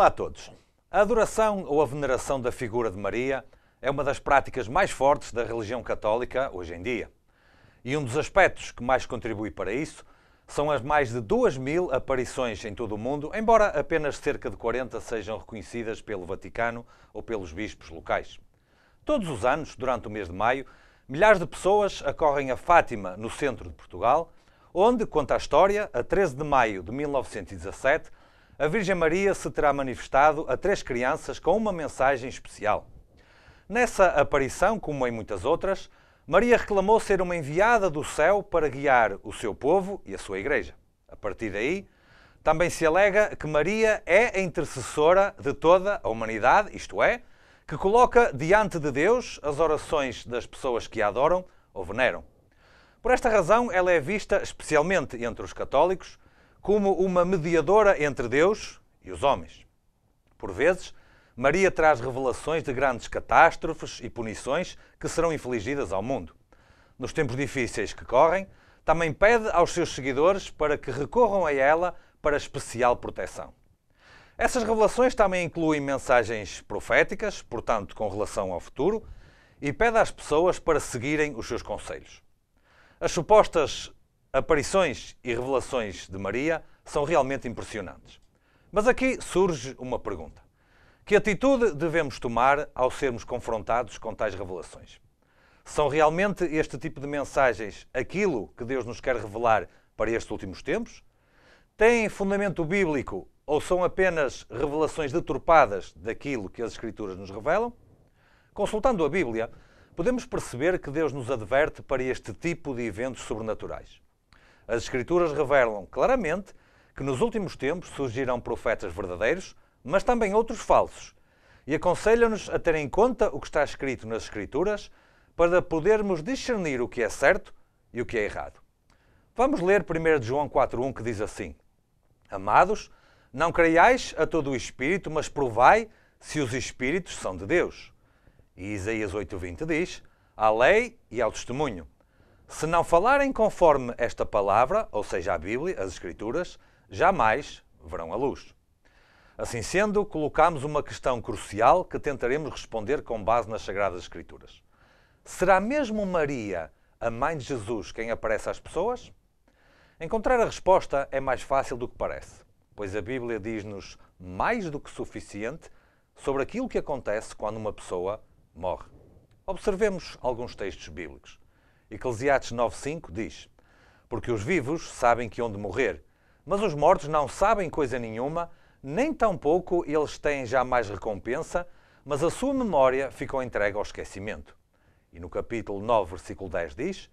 Olá a todos. A adoração ou a veneração da figura de Maria é uma das práticas mais fortes da religião católica hoje em dia. E um dos aspectos que mais contribui para isso são as mais de 2 mil aparições em todo o mundo, embora apenas cerca de 40 sejam reconhecidas pelo Vaticano ou pelos bispos locais. Todos os anos, durante o mês de maio, milhares de pessoas acorrem a Fátima, no centro de Portugal, onde, conta a história, a 13 de maio de 1917, a Virgem Maria se terá manifestado a três crianças com uma mensagem especial. Nessa aparição, como em muitas outras, Maria reclamou ser uma enviada do céu para guiar o seu povo e a sua igreja. A partir daí, também se alega que Maria é a intercessora de toda a humanidade, isto é, que coloca diante de Deus as orações das pessoas que a adoram ou veneram. Por esta razão, ela é vista especialmente entre os católicos como uma mediadora entre Deus e os homens. Por vezes, Maria traz revelações de grandes catástrofes e punições que serão infligidas ao mundo. Nos tempos difíceis que correm, também pede aos seus seguidores para que recorram a ela para especial proteção. Essas revelações também incluem mensagens proféticas, portanto, com relação ao futuro, e pede às pessoas para seguirem os seus conselhos. As supostas aparições e revelações de Maria são realmente impressionantes. Mas aqui surge uma pergunta. Que atitude devemos tomar ao sermos confrontados com tais revelações? São realmente este tipo de mensagens aquilo que Deus nos quer revelar para estes últimos tempos? Têm fundamento bíblico ou são apenas revelações deturpadas daquilo que as Escrituras nos revelam? Consultando a Bíblia, podemos perceber que Deus nos adverte para este tipo de eventos sobrenaturais as Escrituras revelam claramente que nos últimos tempos surgirão profetas verdadeiros, mas também outros falsos, e aconselham nos a ter em conta o que está escrito nas Escrituras para podermos discernir o que é certo e o que é errado. Vamos ler 1 João 4.1 que diz assim: Amados, não creiais a todo o Espírito, mas provai se os Espíritos são de Deus. E Isaías 8.20 diz: À lei e ao testemunho. Se não falarem conforme esta palavra, ou seja, a Bíblia, as Escrituras, jamais verão a luz. Assim sendo, colocamos uma questão crucial que tentaremos responder com base nas Sagradas Escrituras. Será mesmo Maria, a mãe de Jesus, quem aparece às pessoas? Encontrar a resposta é mais fácil do que parece, pois a Bíblia diz-nos mais do que suficiente sobre aquilo que acontece quando uma pessoa morre. Observemos alguns textos bíblicos. Eclesiastes 9.5 diz: Porque os vivos sabem que hão de morrer, mas os mortos não sabem coisa nenhuma, nem tampouco eles têm jamais recompensa, mas a sua memória ficou entregue ao esquecimento. E no capítulo 9, versículo 10 diz: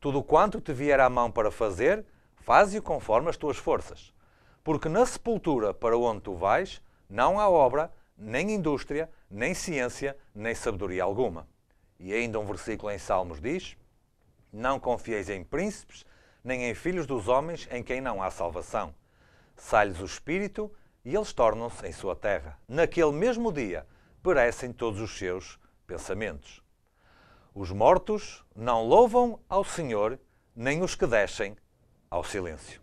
Tudo quanto te vier à mão para fazer, faze-o conforme as tuas forças. Porque na sepultura para onde tu vais, não há obra, nem indústria, nem ciência, nem sabedoria alguma. E ainda um versículo em Salmos diz: não confieis em príncipes, nem em filhos dos homens em quem não há salvação. Sai-lhes o espírito e eles tornam-se em sua terra. Naquele mesmo dia perecem todos os seus pensamentos. Os mortos não louvam ao Senhor, nem os que descem ao silêncio.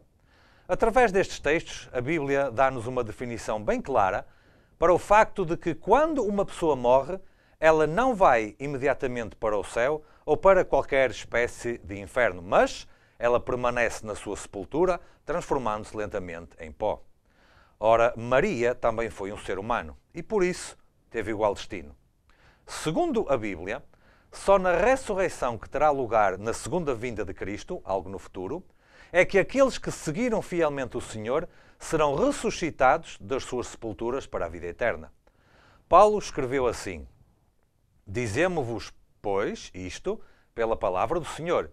Através destes textos, a Bíblia dá-nos uma definição bem clara para o facto de que quando uma pessoa morre, ela não vai imediatamente para o céu ou para qualquer espécie de inferno, mas ela permanece na sua sepultura, transformando-se lentamente em pó. Ora, Maria também foi um ser humano e por isso teve igual destino. Segundo a Bíblia, só na ressurreição que terá lugar na segunda vinda de Cristo, algo no futuro, é que aqueles que seguiram fielmente o Senhor serão ressuscitados das suas sepulturas para a vida eterna. Paulo escreveu assim: Dizemos-vos, pois, isto pela palavra do Senhor,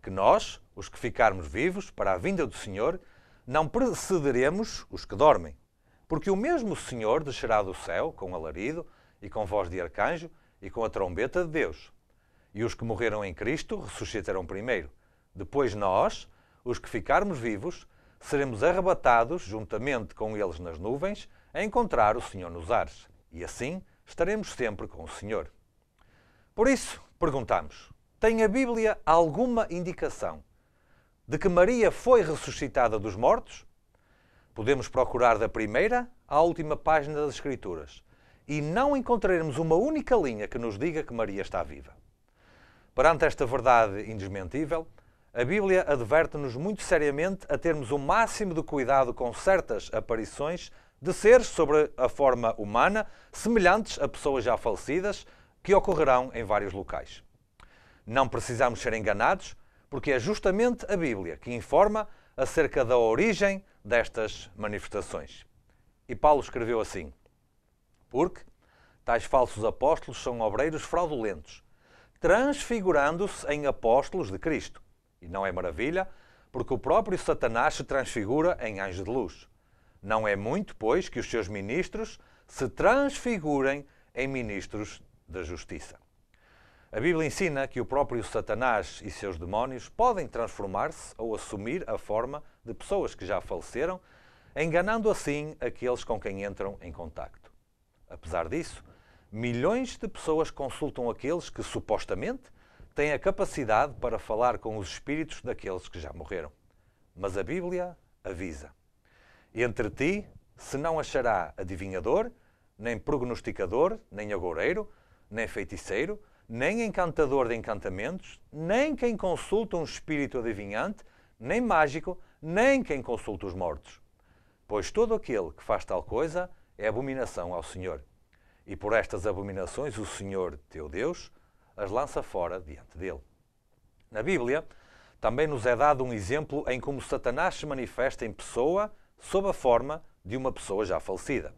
que nós, os que ficarmos vivos para a vinda do Senhor, não precederemos os que dormem. Porque o mesmo Senhor descerá do céu com alarido e com voz de arcanjo e com a trombeta de Deus. E os que morreram em Cristo ressuscitarão primeiro. Depois nós, os que ficarmos vivos, seremos arrebatados juntamente com eles nas nuvens a encontrar o Senhor nos ares. E assim estaremos sempre com o Senhor. Por isso, perguntamos: tem a Bíblia alguma indicação de que Maria foi ressuscitada dos mortos? Podemos procurar da primeira à última página das Escrituras e não encontraremos uma única linha que nos diga que Maria está viva. Perante esta verdade indesmentível, a Bíblia adverte-nos muito seriamente a termos o máximo de cuidado com certas aparições de seres sobre a forma humana, semelhantes a pessoas já falecidas, que ocorrerão em vários locais. Não precisamos ser enganados, porque é justamente a Bíblia que informa acerca da origem destas manifestações. E Paulo escreveu assim: Porque tais falsos apóstolos são obreiros fraudulentos, transfigurando-se em apóstolos de Cristo. E não é maravilha, porque o próprio Satanás se transfigura em anjo de luz. Não é muito, pois, que os seus ministros se transfigurem em ministros da justiça. A Bíblia ensina que o próprio Satanás e seus demónios podem transformar-se ou assumir a forma de pessoas que já faleceram, enganando assim aqueles com quem entram em contacto. Apesar disso, milhões de pessoas consultam aqueles que supostamente têm a capacidade para falar com os espíritos daqueles que já morreram. Mas a Bíblia avisa: Entre ti se não achará adivinhador, nem prognosticador, nem agoureiro, nem feiticeiro, nem encantador de encantamentos, nem quem consulta um espírito adivinhante, nem mágico, nem quem consulta os mortos. Pois todo aquele que faz tal coisa é abominação ao Senhor. E por estas abominações o Senhor, teu Deus, as lança fora diante dele. Na Bíblia, também nos é dado um exemplo em como Satanás se manifesta em pessoa sob a forma de uma pessoa já falecida.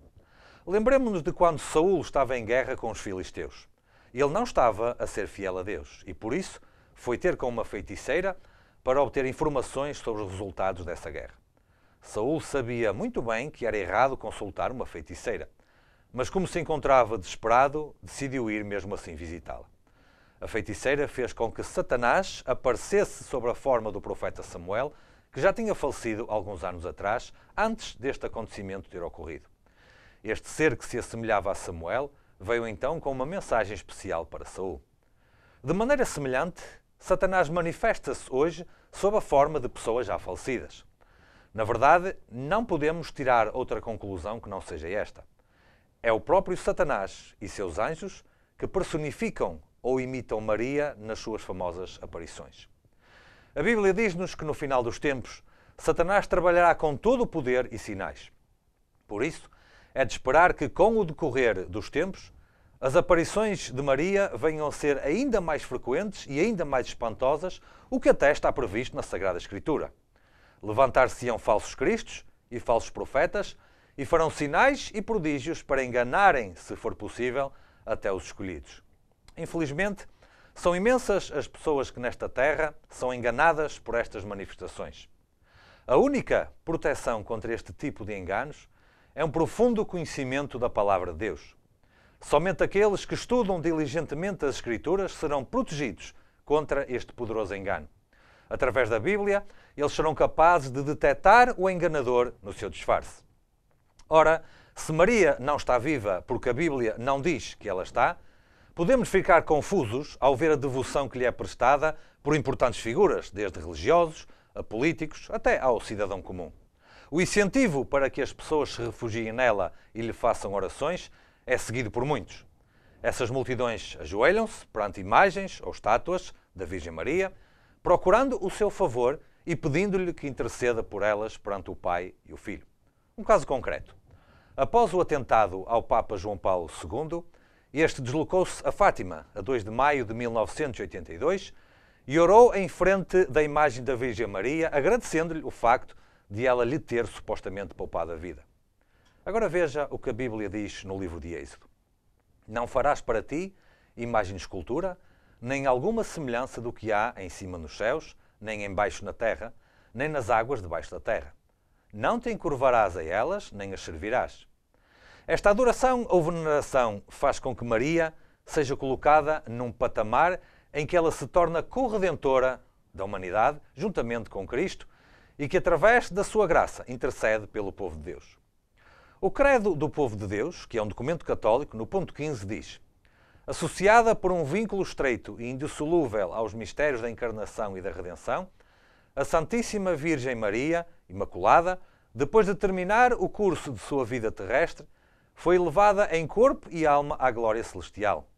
Lembremos-nos de quando Saul estava em guerra com os filisteus. Ele não estava a ser fiel a Deus e, por isso, foi ter com uma feiticeira para obter informações sobre os resultados dessa guerra. Saul sabia muito bem que era errado consultar uma feiticeira, mas como se encontrava desesperado, decidiu ir mesmo assim visitá-la. A feiticeira fez com que Satanás aparecesse sob a forma do profeta Samuel, que já tinha falecido alguns anos atrás, antes deste acontecimento ter ocorrido. Este ser que se assemelhava a Samuel veio então com uma mensagem especial para Saul. De maneira semelhante, Satanás manifesta-se hoje sob a forma de pessoas já falecidas. Na verdade, não podemos tirar outra conclusão que não seja esta. É o próprio Satanás e seus anjos que personificam ou imitam Maria nas suas famosas aparições. A Bíblia diz-nos que no final dos tempos, Satanás trabalhará com todo o poder e sinais. Por isso, é de esperar que, com o decorrer dos tempos, as aparições de Maria venham a ser ainda mais frequentes e ainda mais espantosas, o que até está previsto na Sagrada Escritura. Levantar-se-ão falsos cristos e falsos profetas e farão sinais e prodígios para enganarem, se for possível, até os escolhidos. Infelizmente, são imensas as pessoas que nesta terra são enganadas por estas manifestações. A única proteção contra este tipo de enganos é um profundo conhecimento da palavra de Deus. Somente aqueles que estudam diligentemente as Escrituras serão protegidos contra este poderoso engano. Através da Bíblia, eles serão capazes de detectar o enganador no seu disfarce. Ora, se Maria não está viva porque a Bíblia não diz que ela está, podemos ficar confusos ao ver a devoção que lhe é prestada por importantes figuras, desde religiosos a políticos até ao cidadão comum. O incentivo para que as pessoas se refugiem nela e lhe façam orações é seguido por muitos. Essas multidões ajoelham-se perante imagens ou estátuas da Virgem Maria, procurando o seu favor e pedindo-lhe que interceda por elas perante o Pai e o Filho. Um caso concreto. Após o atentado ao Papa João Paulo II, este deslocou-se a Fátima, a 2 de maio de 1982, e orou em frente da imagem da Virgem Maria, agradecendo-lhe o facto de ela lhe ter supostamente poupado a vida. Agora veja o que a Bíblia diz no livro de Êxodo: Não farás para ti imagem de escultura, nem alguma semelhança do que há em cima nos céus, nem embaixo na terra, nem nas águas debaixo da terra. Não te encurvarás a elas, nem as servirás. Esta adoração ou veneração faz com que Maria seja colocada num patamar em que ela se torna corredentora da humanidade, juntamente com Cristo, e que, através da sua graça, intercede pelo povo de Deus. O Credo do Povo de Deus, que é um documento católico, no ponto 15 diz: Associada por um vínculo estreito e indissolúvel aos mistérios da encarnação e da redenção, a Santíssima Virgem Maria, Imaculada, depois de terminar o curso de sua vida terrestre, foi elevada em corpo e alma à glória celestial.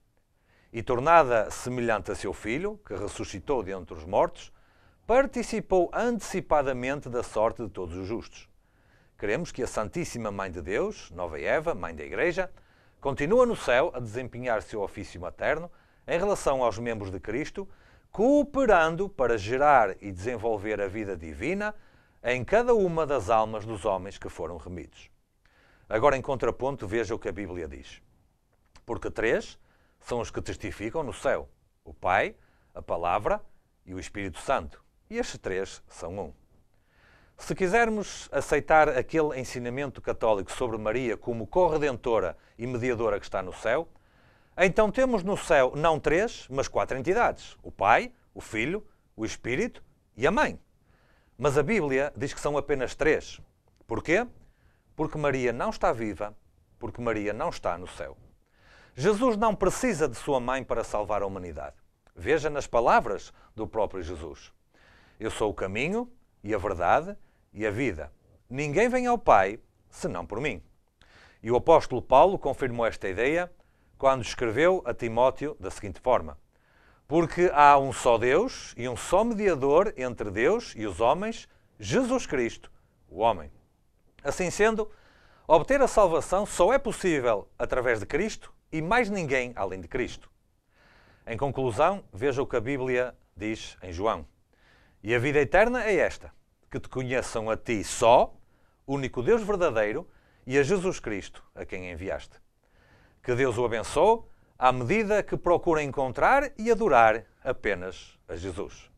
E tornada semelhante a seu filho, que ressuscitou dentre os mortos, participou antecipadamente da sorte de todos os justos. Queremos que a Santíssima Mãe de Deus, Nova Eva, Mãe da Igreja, continue no céu a desempenhar seu ofício materno em relação aos membros de Cristo, cooperando para gerar e desenvolver a vida divina em cada uma das almas dos homens que foram remidos. Agora, em contraponto, veja o que a Bíblia diz. Porque três são os que testificam no céu: o Pai, a Palavra e o Espírito Santo. E estes três são um. Se quisermos aceitar aquele ensinamento católico sobre Maria como corredentora e mediadora que está no céu, então temos no céu não três, mas quatro entidades: o Pai, o Filho, o Espírito e a Mãe. Mas a Bíblia diz que são apenas três. Porquê? Porque Maria não está viva, porque Maria não está no céu. Jesus não precisa de sua mãe para salvar a humanidade. Veja nas palavras do próprio Jesus. Eu sou o caminho e a verdade e a vida. Ninguém vem ao Pai senão por mim. E o apóstolo Paulo confirmou esta ideia quando escreveu a Timóteo da seguinte forma: Porque há um só Deus e um só mediador entre Deus e os homens, Jesus Cristo, o homem. Assim sendo, obter a salvação só é possível através de Cristo e mais ninguém além de Cristo. Em conclusão, veja o que a Bíblia diz em João e a vida eterna é esta: que te conheçam a ti só, único Deus verdadeiro, e a Jesus Cristo, a quem enviaste. Que Deus o abençoe à medida que procura encontrar e adorar apenas a Jesus.